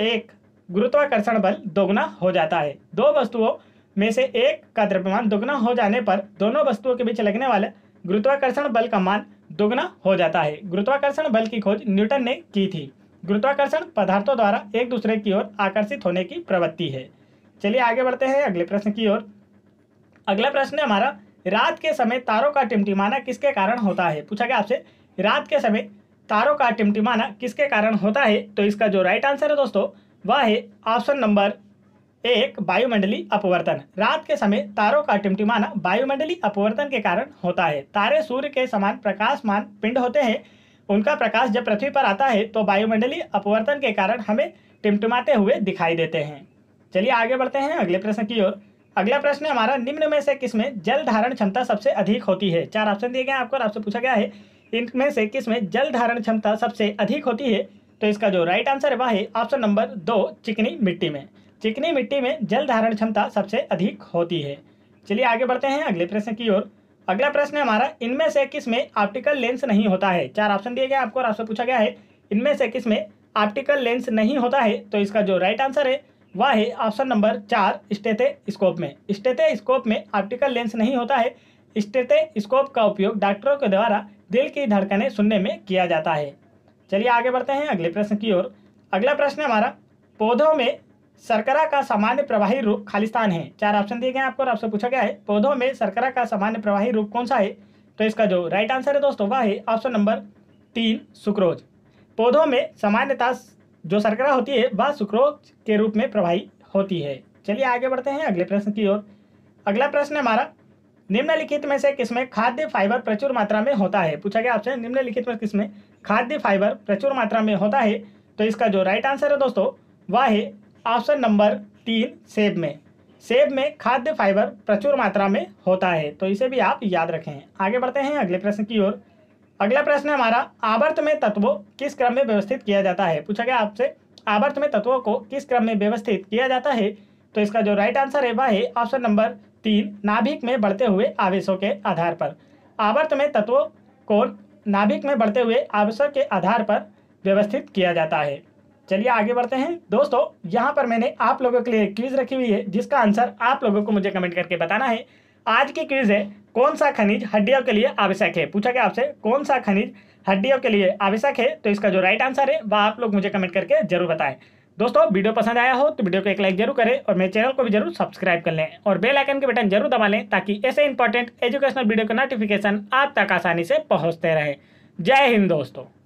एक गुरुत्वाकर्षण बल दोगुना हो जाता है दो वस्तुओं में से एक का द्रव्यमान दोगुना हो जाने पर दोनों वस्तुओं के बीच लगने वाले गुरुत्वाकर्षण बल का मान दोगुना हो जाता है गुरुत्वाकर्षण बल की खोज न्यूटन ने की थी गुरुत्वाकर्षण पदार्थों द्वारा एक दूसरे की ओर आकर्षित होने की प्रवृत्ति है चलिए आगे बढ़ते हैं अगले प्रश्न की ओर अगला प्रश्न है हमारा रात के समय तारों का टिमटिमाना किसके कारण होता है पूछा गया आपसे रात के समय तारों का टिमटिमाना किसके कारण होता है तो इसका जो राइट आंसर है दोस्तों वह है ऑप्शन नंबर एक वायुमंडलीय अपवर्तन रात के समय तारों का टिमटिमाना वायुमंडलीय अपवर्तन के कारण होता है तारे सूर्य के समान प्रकाशमान पिंड होते हैं उनका प्रकाश जब पृथ्वी पर आता है तो वायुमंडलीय अपवर्तन के कारण हमें टिमटिमाते हुए दिखाई देते हैं चलिए आगे बढ़ते हैं अगले प्रश्न की ओर अगला प्रश्न हमारा निम्न में से किसमें जल धारण क्षमता सबसे अधिक होती है चार ऑप्शन दिए गए आपको आपसे पूछा गया है इनमें से किसमें जल धारण क्षमता सबसे अधिक होती है तो इसका जो राइट आंसर है वह है ऑप्शन नंबर दो चिकनी मिट्टी में चिकनी मिट्टी में जल धारण क्षमता सबसे अधिक होती है चलिए आगे बढ़ते हैं अगले प्रश्न की ओर अगला प्रश्न है हमारा इनमें से किस में ऑप्टिकल लेंस नहीं होता है चार ऑप्शन दिए गए आपको और आपसे पूछा गया है इनमें से किस में ऑप्टिकल लेंस नहीं होता है तो इसका जो राइट आंसर है वह है ऑप्शन नंबर चार स्टेथे स्कोप में स्टेथे स्कोप में ऑप्टिकल लेंस नहीं होता है स्टेथे स्कोप का उपयोग डॉक्टरों के द्वारा दिल की धड़कने सुनने में किया जाता है चलिए आगे बढ़ते हैं अगले प्रश्न की ओर अगला प्रश्न है हमारा पौधों में सरकरा का सामान्य प्रवाही रूप खालिस्तान है चार ऑप्शन दिए गए हैं आपको और आपसे पूछा गया है पौधों में सरकरा का सामान्य प्रवाही रूप कौन सा है तो इसका जो राइट आंसर है दोस्तों वह है ऑप्शन नंबर तीन सुक्रोज पौधों में सामान्यता जो सरकरा होती है वह सुक्रोज के रूप में प्रवाही होती है चलिए आगे बढ़ते हैं अगले प्रश्न की ओर अगला प्रश्न हमारा निम्नलिखित में से किसमें खाद्य फाइबर प्रचुर मात्रा में होता है पूछा गया आपसे निम्नलिखित में किसमें खाद्य फाइबर प्रचुर मात्रा में होता है तो इसका जो राइट आंसर है दोस्तों वह है ऑप्शन नंबर तीन सेब में सेब में खाद्य फाइबर प्रचुर मात्रा में होता है तो इसे भी आप याद रखें आगे बढ़ते हैं अगले प्रश्न की ओर अगला प्रश्न हमारा आवर्त में तत्वों किस क्रम में व्यवस्थित किया जाता है पूछा गया आपसे आवर्त में तत्वों को किस क्रम में व्यवस्थित किया जाता है तो इसका जो राइट आंसर है वह है ऑप्शन नंबर तीन नाभिक में बढ़ते हुए आवेशों के आधार पर आवर्त में तत्वों को नाभिक में बढ़ते हुए आवश्यक के आधार पर व्यवस्थित किया जाता है चलिए आगे बढ़ते हैं दोस्तों यहाँ पर मैंने आप लोगों के लिए क्विज रखी हुई है जिसका आंसर आप लोगों को मुझे कमेंट करके बताना है आज की क्विज है कौन सा खनिज हड्डियों के लिए आवश्यक है पूछा गया आपसे कौन सा खनिज हड्डियों के लिए आवश्यक है तो इसका जो राइट आंसर है वह आप लोग मुझे कमेंट करके जरूर बताएं दोस्तों वीडियो पसंद आया हो तो वीडियो को एक लाइक जरूर करें और मेरे चैनल को भी जरूर सब्सक्राइब कर लें और बेल आइकन के बटन जरूर दबा लें ताकि ऐसे इंपॉर्टेंट एजुकेशनल वीडियो का नोटिफिकेशन आप तक आसानी से पहुंचते रहे जय हिंद दोस्तों